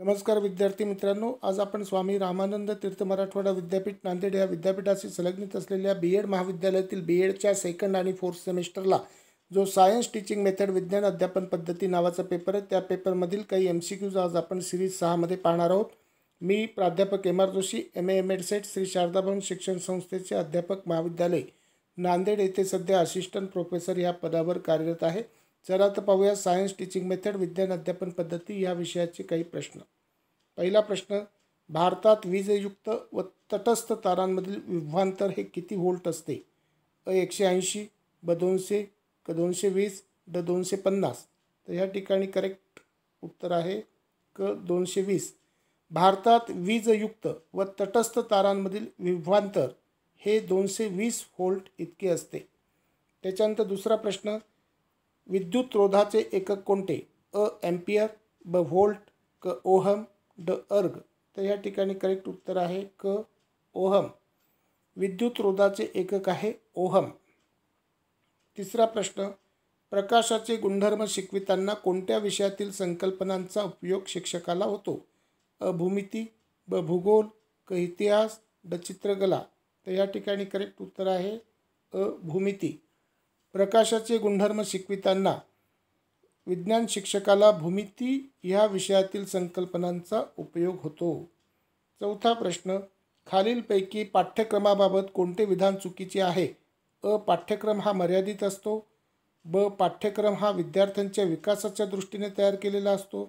नमस्कार विद्यार्थी मित्रांनो आज आपण स्वामी रामानंद तीर्थ मराठवाडा विद्यापीठ नांदेड या विद्यापीठाशी संलग्नित असलेल्या बी एड महाविद्यालयातील बी एडच्या सेकंड आणि फोर्थ सेमेस्टरला जो सायन्स टीचिंग मेथड विज्ञान अध्यापन पद्धती नावाचा पेपर आहे त्या पेपरमधील काही एम सी क्यूज आज आपण सिरीज सहामध्ये पाहणार आहोत मी प्राध्यापक M R Joshi M A M Ed SET Shri Sharadabhavan शिक्षण संस्थेचे अध्यापक महाविद्यालय नांदेड येथे सध्या असिस्टंट प्रोफेसर या पदावर कार्यरत आहे चला आता पाहूया सायन्स टीचिंग मेथड विज्ञान अध्यापन पद्धती या विषयाचे काही प्रश्न पहिला प्रश्न भारतात वीजयुक्त व तटस्थ तारांमधील विभ्वांतर हे किती व्होल्ट असते अ एकशे ऐंशी ब दोनशे क दोनशे वीस ड दोनशे पन्नास तर ह्या ठिकाणी करेक्ट उत्तर आहे क दोनशे वीस भारतात वीजयुक्त व तटस्थ तारांमधील विभ्वांतर हे दोनशे वीस व्होल्ट इतके असते त्याच्यानंतर दुसरा प्रश्न विद्युत रोधाचे एकक कोणते अ एम्पियर ब व्होल्ट क ओहम ड अर्ग तर या ठिकाणी करेक्ट उत्तर आहे क ओहम विद्युत रोधाचे एकक आहे ओहम तिसरा प्रश्न प्रकाशाचे गुणधर्म शिकवितांना कोणत्या विषयातील संकल्पनांचा उपयोग शिक्षकाला होतो अ भूमिती ब भूगोल क इतिहास ड चित्रकला तर या ठिकाणी करेक्ट उत्तर आहे अ भूमिती प्रकाशाचे गुणधर्म शिकविताना विज्ञान शिक्षकाला भूमिती ह्या विषयातील संकल्पनांचा उपयोग होतो चौथा प्रश्न खालीलपैकी पाठ्यक्रमाबाबत कोणते विधान चुकीचे आहे अ पाठ्यक्रम हा मर्यादित असतो ब पाठ्यक्रम हा विद्यार्थ्यांच्या विकासाच्या दृष्टीने तयार केलेला असतो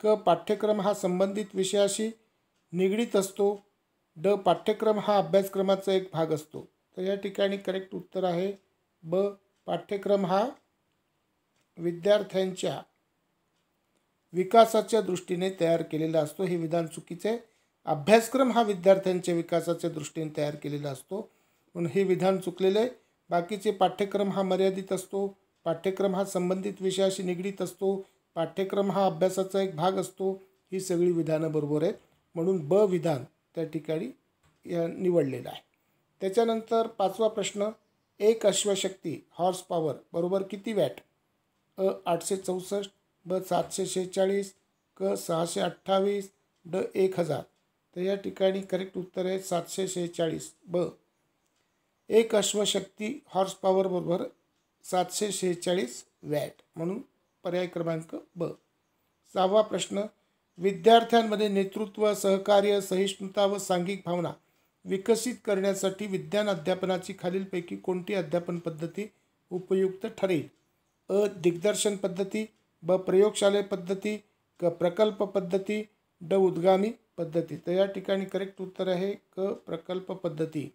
क पाठ्यक्रम हा संबंधित विषयाशी निगडीत असतो ड पाठ्यक्रम हा अभ्यासक्रमाचा एक भाग असतो तर या ठिकाणी करेक्ट उत्तर आहे ब पाठ्यक्रम हा विद्यार्थ्यांच्या विकासाच्या दृष्टीने तयार केलेला असतो हे विधान चुकीचे अभ्यासक्रम हा विद्यार्थ्यांच्या विकासाच्या दृष्टीने तयार केलेला असतो म्हणून हे विधान चुकलेले बाकीचे पाठ्यक्रम हा मर्यादित असतो पाठ्यक्रम हा संबंधित विषयाशी निगडीत असतो पाठ्यक्रम हा अभ्यासाचा एक भाग असतो ही सगळी विधानं बरोबर आहेत म्हणून ब विधान त्या ठिकाणी निवडलेलं आहे त्याच्यानंतर पाचवा प्रश्न एक अश्वशक्ती हॉर्स पॉवर बरोबर किती वॅट अ आठशे चौसष्ट ब सातशे शेहेचाळीस क सहाशे अठ्ठावीस ड एक हजार तर या ठिकाणी करेक्ट उत्तर आहे सातशे शेहेचाळीस ब एक अश्वशक्ती हॉर्स पॉवर बरोबर सातशे शेहेचाळीस वॅट म्हणून पर्याय क्रमांक ब सहावा प्रश्न विद्यार्थ्यांमध्ये नेतृत्व सहकार्य सहिष्णुता व सांघिक भावना विकसित करण्यासाठी विज्ञान अध्यापनाची खालीलपैकी कोणती अध्यापन पद्धती उपयुक्त ठरेल अ दिग्दर्शन पद्धती ब प्रयोगशाले पद्धती क प्रकल्प पद्धती ड उद्गामी पद्धती तर या ठिकाणी करेक्ट उत्तर आहे क प्रकल्प पद्धती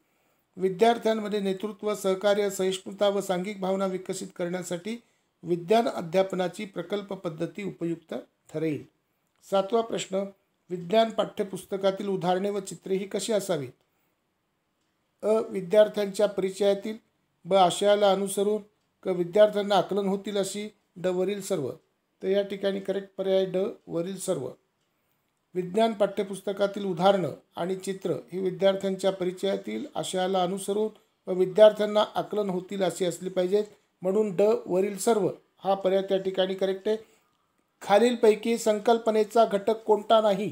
विद्यार्थ्यांमध्ये नेतृत्व सहकार्य सहिष्णुता व सांघिक भावना विकसित करण्यासाठी विज्ञान अध्यापनाची प्रकल्प पद्धती उपयुक्त ठरेल सातवा प्रश्न विज्ञान पाठ्यपुस्तकातील उदाहरणे व चित्रे ही कशी असावीत अ विद्यार्थ्यांच्या परिचयातील ब आशयाला अनुसरून क विद्यार्थ्यांना आकलन होतील अशी ड वरील सर्व तर या ठिकाणी करेक्ट पर्याय ड वरील सर्व विज्ञान पाठ्यपुस्तकातील उदाहरणं आणि चित्र ही विद्यार्थ्यांच्या परिचयातील आशयाला अनुसरून व विद्यार्थ्यांना आकलन होतील अशी असली पाहिजेत म्हणून ड वरील सर्व हा पर्याय त्या ठिकाणी करेक्ट आहे खालीलपैकी संकल्पनेचा घटक कोणता नाही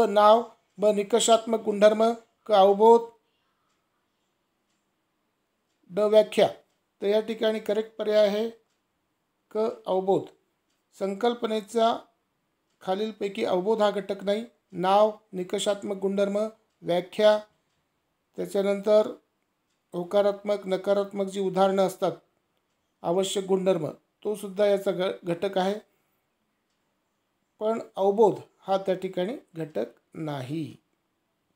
अ नाव ब निकषात्मक गुणधर्म क अवबोध ड व्याख्या तर या ठिकाणी करेक्ट पर्याय आहे क अवबोध संकल्पनेचा खालीलपैकी अवबोध हा घटक नाही नाव निकषात्मक गुणधर्म व्याख्या त्याच्यानंतर होकारात्मक नकारात्मक जी उदाहरणं असतात आवश्यक गुणधर्म तो सुद्धा याचा घ घटक आहे पण अवबोध हा त्या ठिकाणी घटक नाही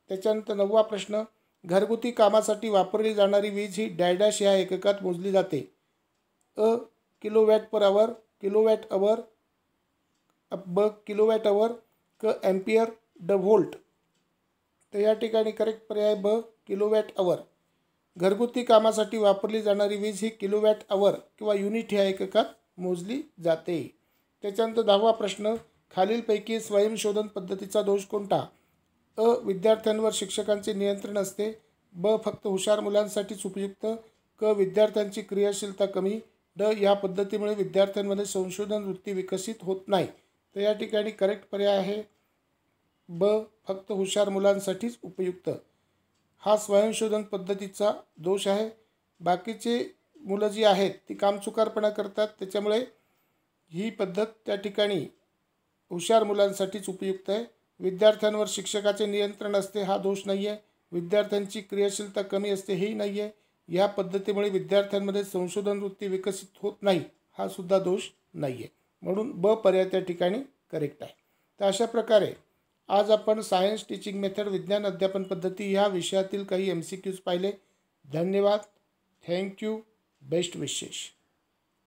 त्याच्यानंतर नववा प्रश्न घरगुती कामासाठी वापरली जाणारी वीज ही डायडॅश या एककात मोजली जाते अ kilowatt per hour kilowatt hour ब किलोवॅट अवर क ॲम्पियर ड व्होल्ट तर या ठिकाणी करेक्ट पर्याय ब किलोवॅट अवर घरगुती कामासाठी वापरली जाणारी वीज ही किलोवॅट अवर किंवा युनिट ह्या एककात मोजली जाते त्याच्यानंतर दहावा प्रश्न खालीलपैकी स्वयंशोधन पद्धतीचा दोष कोणता अ विद्यार्थ्यांवर शिक्षकांचे नियंत्रण असते ब फक्त हुशार मुलांसाठीच उपयुक्त क विद्यार्थ्यांची क्रियाशीलता कमी ड या पद्धतीमुळे विद्यार्थ्यांमध्ये संशोधन वृत्ती विकसित होत नाही तर या ठिकाणी करेक्ट पर्याय आहे ब फक्त हुशार मुलांसाठीच उपयुक्त हा स्वयंशोधन पद्धतीचा दोष आहे बाकीचे मुलं जी आहेत ती कामचुकारपणा करतात त्याच्यामुळे ही पद्धत त्या ठिकाणी हुशार मुलांसाठीच उपयुक्त आहे विद्यार्थ्यांवर शिक्षकाचे नियंत्रण असते हा दोष नाही आहे विद्यार्थ्यांची क्रियाशीलता कमी असते हेही नाही आहे या पद्धतीमुळे विद्यार्थ्यांमध्ये संशोधन वृत्ती विकसित होत नाही हा सुद्धा दोष नाही आहे म्हणून ब पर्याय त्या ठिकाणी करेक्ट आहे तर अशा प्रकारे आज आपण सायन्स टीचिंग मेथड विज्ञान अध्यापन पद्धती ह्या विषयातील काही एम सी क्यूज पाहिले धन्यवाद थँक्यू बेस्ट विशेष